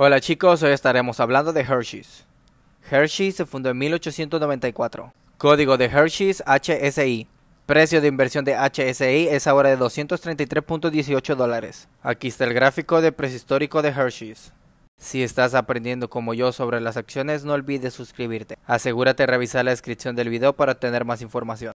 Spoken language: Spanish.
Hola chicos, hoy estaremos hablando de Hershey's. Hershey's se fundó en 1894. Código de Hershey's HSI. Precio de inversión de HSI es ahora de 233.18 dólares. Aquí está el gráfico de precio histórico de Hershey's. Si estás aprendiendo como yo sobre las acciones, no olvides suscribirte. Asegúrate de revisar la descripción del video para obtener más información.